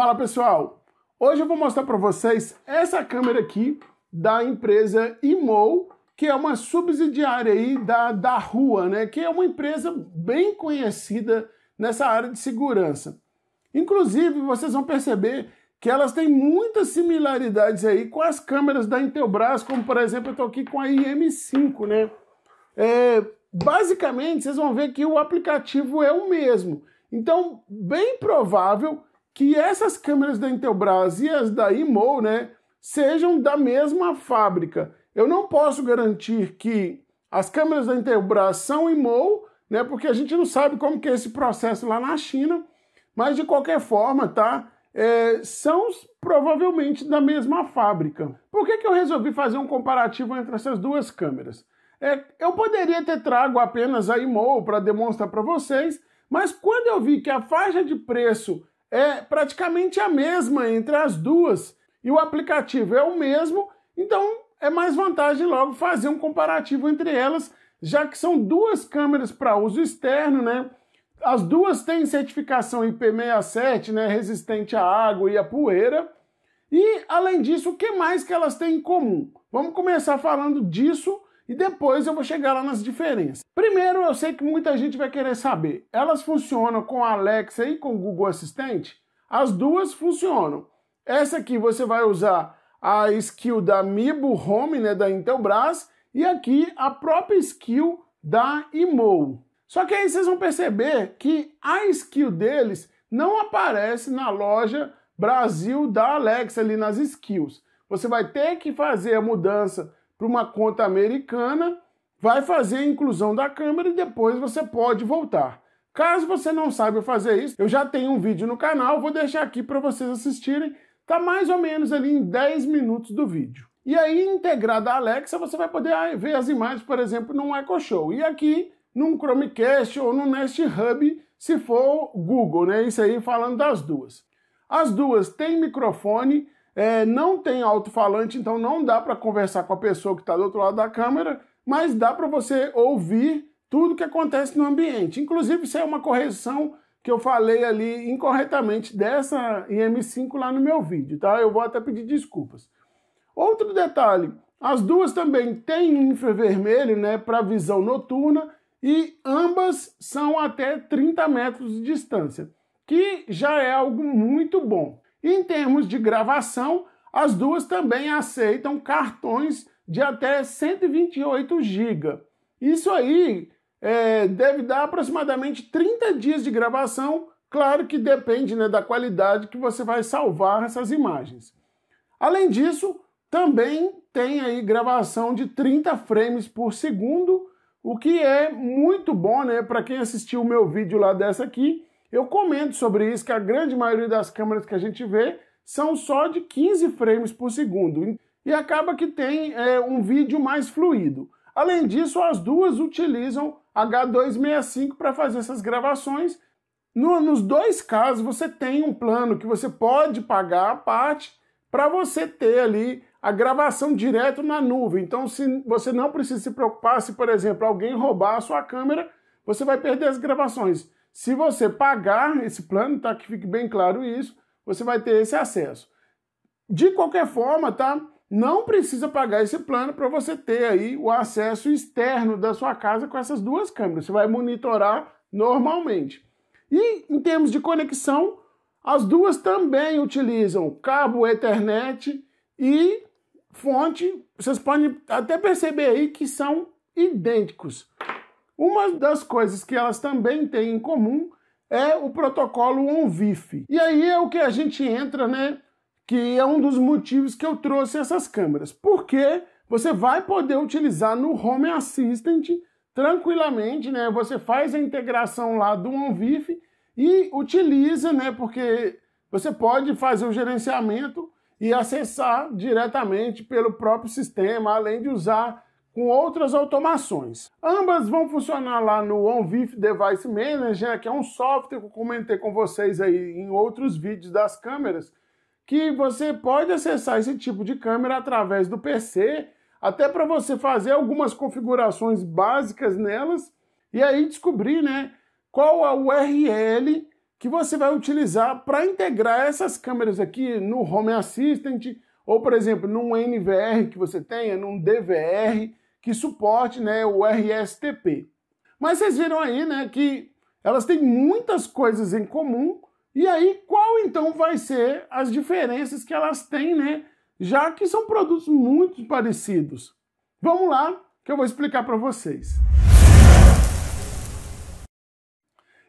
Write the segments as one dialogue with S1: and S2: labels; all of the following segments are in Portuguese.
S1: Fala pessoal, hoje eu vou mostrar para vocês essa câmera aqui da empresa Imol, que é uma subsidiária aí da, da Rua, né? Que é uma empresa bem conhecida nessa área de segurança. Inclusive, vocês vão perceber que elas têm muitas similaridades aí com as câmeras da Intelbras, como por exemplo, eu estou aqui com a IM5, né? É, basicamente, vocês vão ver que o aplicativo é o mesmo. Então, bem provável que essas câmeras da Intelbras e as da IMO, né, sejam da mesma fábrica. Eu não posso garantir que as câmeras da Intelbras são IMO, né, porque a gente não sabe como que é esse processo lá na China, mas de qualquer forma, tá? É, são provavelmente da mesma fábrica. Por que, que eu resolvi fazer um comparativo entre essas duas câmeras? É, eu poderia ter trago apenas a IMO para demonstrar para vocês, mas quando eu vi que a faixa de preço é praticamente a mesma entre as duas e o aplicativo é o mesmo, então é mais vantagem logo fazer um comparativo entre elas, já que são duas câmeras para uso externo, né? As duas têm certificação IP67, né, resistente à água e à poeira. E além disso, o que mais que elas têm em comum? Vamos começar falando disso e depois eu vou chegar lá nas diferenças. Primeiro, eu sei que muita gente vai querer saber. Elas funcionam com a Alexa e com o Google Assistente? As duas funcionam. Essa aqui você vai usar a skill da Mibo Home, né, da Intelbras, e aqui a própria skill da Imo. Só que aí vocês vão perceber que a skill deles não aparece na loja Brasil da Alexa ali nas skills. Você vai ter que fazer a mudança para uma conta americana, vai fazer a inclusão da câmera e depois você pode voltar. Caso você não saiba fazer isso, eu já tenho um vídeo no canal, vou deixar aqui para vocês assistirem. Está mais ou menos ali em 10 minutos do vídeo. E aí, integrada a Alexa, você vai poder ah, ver as imagens, por exemplo, num Echo Show. E aqui, num Chromecast ou no Nest Hub, se for Google, né? Isso aí falando das duas. As duas têm microfone, é, não tem alto-falante, então não dá para conversar com a pessoa que está do outro lado da câmera, mas dá para você ouvir tudo que acontece no ambiente. Inclusive, isso é uma correção que eu falei ali incorretamente dessa IM5 lá no meu vídeo, tá? Eu vou até pedir desculpas. Outro detalhe, as duas também têm infravermelho, né, para visão noturna, e ambas são até 30 metros de distância, que já é algo muito bom. Em termos de gravação, as duas também aceitam cartões de até 128 GB. Isso aí é, deve dar aproximadamente 30 dias de gravação. Claro que depende né, da qualidade que você vai salvar essas imagens. Além disso, também tem aí gravação de 30 frames por segundo, o que é muito bom, né? Para quem assistiu o meu vídeo lá dessa aqui, eu comento sobre isso que a grande maioria das câmeras que a gente vê são só de 15 frames por segundo e acaba que tem é, um vídeo mais fluido. Além disso, as duas utilizam H265 para fazer essas gravações. No, nos dois casos, você tem um plano que você pode pagar a parte para você ter ali a gravação direto na nuvem. Então, se você não precisa se preocupar se, por exemplo, alguém roubar a sua câmera, você vai perder as gravações. Se você pagar esse plano, tá? Que fique bem claro isso, você vai ter esse acesso. De qualquer forma, tá? Não precisa pagar esse plano para você ter aí o acesso externo da sua casa com essas duas câmeras. Você vai monitorar normalmente. E em termos de conexão, as duas também utilizam cabo Ethernet e fonte. Vocês podem até perceber aí que são idênticos. Uma das coisas que elas também têm em comum é o protocolo ONVIF. E aí é o que a gente entra, né? Que é um dos motivos que eu trouxe essas câmeras. Porque você vai poder utilizar no Home Assistant tranquilamente, né? Você faz a integração lá do ONVIF e utiliza, né? Porque você pode fazer o gerenciamento e acessar diretamente pelo próprio sistema, além de usar com outras automações. Ambas vão funcionar lá no OnVif Device Manager, que é um software que eu comentei com vocês aí em outros vídeos das câmeras, que você pode acessar esse tipo de câmera através do PC, até para você fazer algumas configurações básicas nelas e aí descobrir, né, qual a URL que você vai utilizar para integrar essas câmeras aqui no Home Assistant ou, por exemplo, num NVR que você tenha, num DVR, que suporte né, o RSTP. Mas vocês viram aí né, que elas têm muitas coisas em comum, e aí qual então vai ser as diferenças que elas têm, né, já que são produtos muito parecidos? Vamos lá, que eu vou explicar para vocês.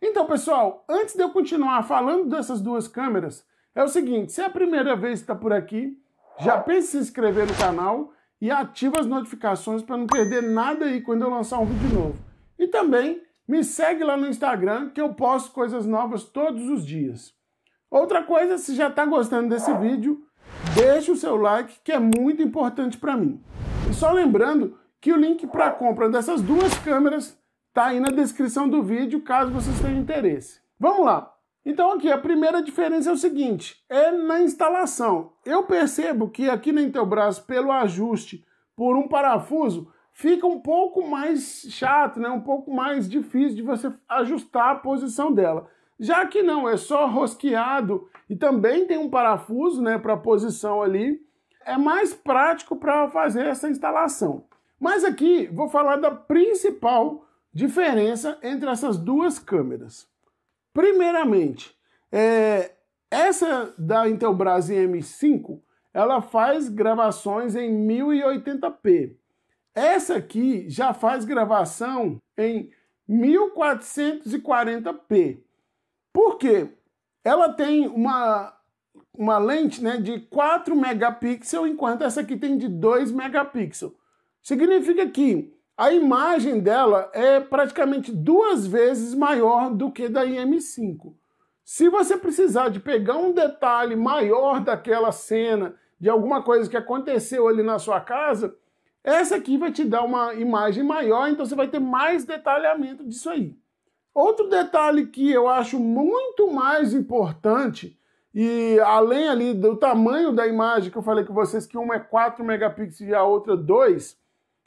S1: Então, pessoal, antes de eu continuar falando dessas duas câmeras, é o seguinte, se é a primeira vez que está por aqui, já pense em se inscrever no canal e ativa as notificações para não perder nada aí quando eu lançar um vídeo novo. E também me segue lá no Instagram que eu posto coisas novas todos os dias. Outra coisa, se já está gostando desse vídeo, deixe o seu like que é muito importante para mim. E só lembrando que o link para compra dessas duas câmeras está aí na descrição do vídeo caso vocês tenham interesse. Vamos lá! Então aqui a primeira diferença é o seguinte, é na instalação. Eu percebo que aqui no Intelbras, pelo ajuste por um parafuso, fica um pouco mais chato, né? um pouco mais difícil de você ajustar a posição dela. Já que não, é só rosqueado e também tem um parafuso né, para posição ali, é mais prático para fazer essa instalação. Mas aqui vou falar da principal diferença entre essas duas câmeras. Primeiramente, é, essa da Intelbras M5, ela faz gravações em 1080p. Essa aqui já faz gravação em 1440p. Por quê? Ela tem uma, uma lente né, de 4 megapixels, enquanto essa aqui tem de 2 megapixels. Significa que a imagem dela é praticamente duas vezes maior do que da IM5. Se você precisar de pegar um detalhe maior daquela cena, de alguma coisa que aconteceu ali na sua casa, essa aqui vai te dar uma imagem maior, então você vai ter mais detalhamento disso aí. Outro detalhe que eu acho muito mais importante, e além ali do tamanho da imagem que eu falei com vocês, que uma é 4 megapixels e a outra 2,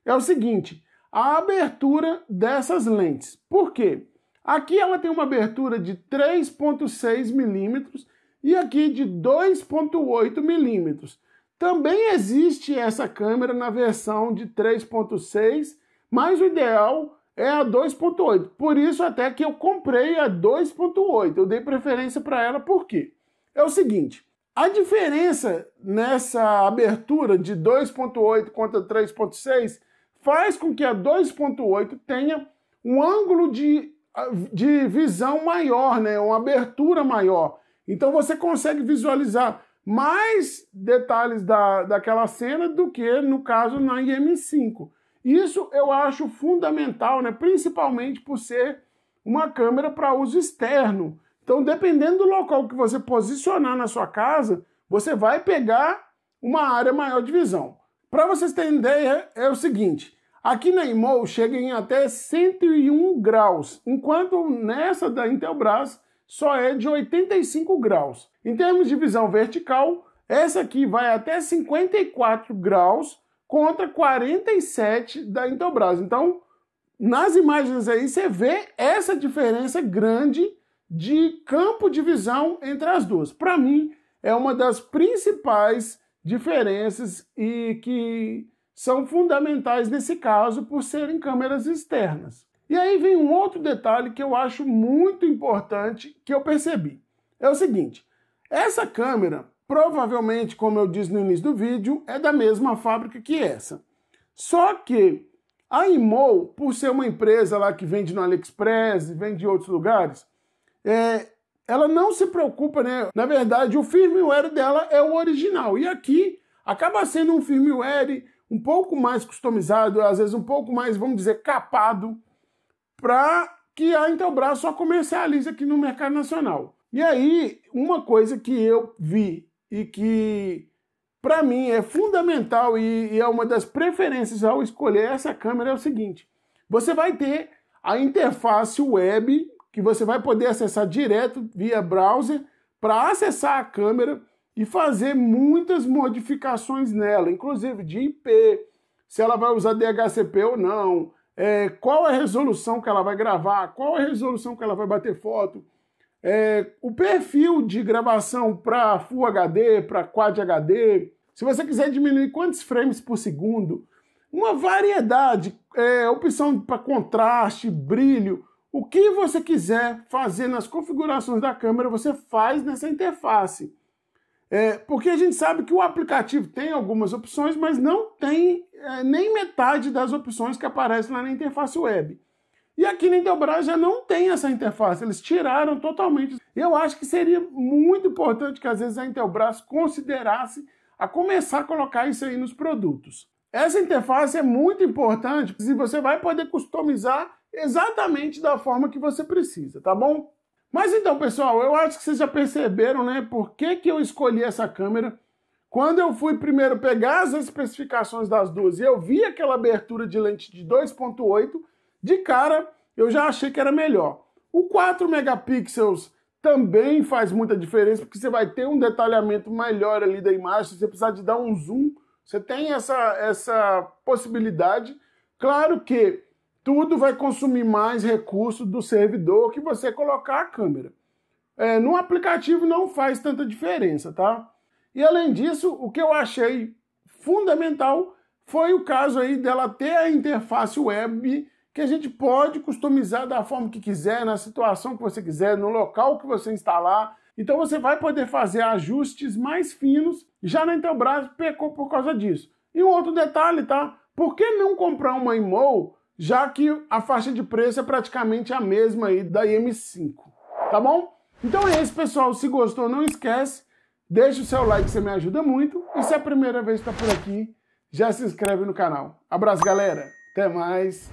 S1: é o seguinte, a abertura dessas lentes. Por quê? Aqui ela tem uma abertura de 3,6 milímetros e aqui de 2,8 milímetros. Também existe essa câmera na versão de 3,6, mas o ideal é a 2.8. Por isso até que eu comprei a 2.8. Eu dei preferência para ela Por quê? é o seguinte, a diferença nessa abertura de 2.8 contra 3.6 faz com que a 2.8 tenha um ângulo de, ah, de visão maior, né? uma abertura maior. Então você consegue visualizar mais detalhes da, daquela cena do que, no caso, na IM5. Isso eu acho fundamental, né? principalmente por ser uma câmera para uso externo. Então, dependendo do local que você posicionar na sua casa, você vai pegar uma área maior de visão. Para vocês terem ideia, é o seguinte: aqui na Imol chega em até 101 graus, enquanto nessa da Intelbras só é de 85 graus. Em termos de visão vertical, essa aqui vai até 54 graus contra 47 da Intelbras. Então, nas imagens aí você vê essa diferença grande de campo de visão entre as duas. Para mim, é uma das principais diferenças e que são fundamentais nesse caso por serem câmeras externas. E aí vem um outro detalhe que eu acho muito importante que eu percebi. É o seguinte, essa câmera, provavelmente, como eu disse no início do vídeo, é da mesma fábrica que essa. Só que a Imol, por ser uma empresa lá que vende no AliExpress, vende em outros lugares, é, ela não se preocupa, né? Na verdade, o firmware dela é o original. E aqui acaba sendo um firmware um pouco mais customizado, às vezes um pouco mais, vamos dizer, capado, para que a Intelbras só comercialize aqui no mercado nacional. E aí, uma coisa que eu vi e que para mim é fundamental e, e, é uma das preferências ao escolher essa câmera é o seguinte: você vai ter a interface web que você vai poder acessar direto via browser para acessar a câmera e fazer muitas modificações nela, inclusive de IP, se ela vai usar DHCP ou não, é, qual é a resolução que ela vai gravar, qual é a resolução que ela vai bater foto, é, o perfil de gravação para Full HD, para Quad HD, se você quiser diminuir quantos frames por segundo, uma variedade, é, opção para contraste, brilho, o que você quiser fazer nas configurações da câmera, você faz nessa interface. É, porque a gente sabe que o aplicativo tem algumas opções, mas não tem é, nem metade das opções que aparecem lá na interface web. E aqui na Intelbras já não tem essa interface, eles tiraram totalmente. Eu acho que seria muito importante que às vezes a Intelbras considerasse a começar a colocar isso aí nos produtos. Essa interface é muito importante e você vai poder customizar exatamente da forma que você precisa, tá bom? Mas então, pessoal, eu acho que vocês já perceberam, né, por que, que eu escolhi essa câmera. Quando eu fui primeiro pegar as especificações das duas e eu vi aquela abertura de lente de 2.8, de cara eu já achei que era melhor. O 4 megapixels também faz muita diferença, porque você vai ter um detalhamento melhor ali da imagem, se você precisar de dar um zoom você tem essa, essa possibilidade. Claro que tudo vai consumir mais recurso do servidor que você colocar a câmera. É, no aplicativo não faz tanta diferença, tá? E além disso, o que eu achei fundamental foi o caso aí dela ter a interface web que a gente pode customizar da forma que quiser, na situação que você quiser, no local que você instalar. Então você vai poder fazer ajustes mais finos. Já na Intelbras pecou por causa disso. E um outro detalhe, tá? Por que não comprar uma IMO, já que a faixa de preço é praticamente a mesma aí da IM5, tá bom? Então é isso, pessoal. Se gostou, não esquece. Deixa o seu like, você me ajuda muito. E se é a primeira vez que está por aqui, já se inscreve no canal. Abraço, galera. Até mais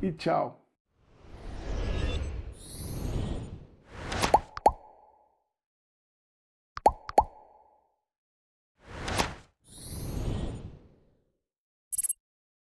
S1: e tchau.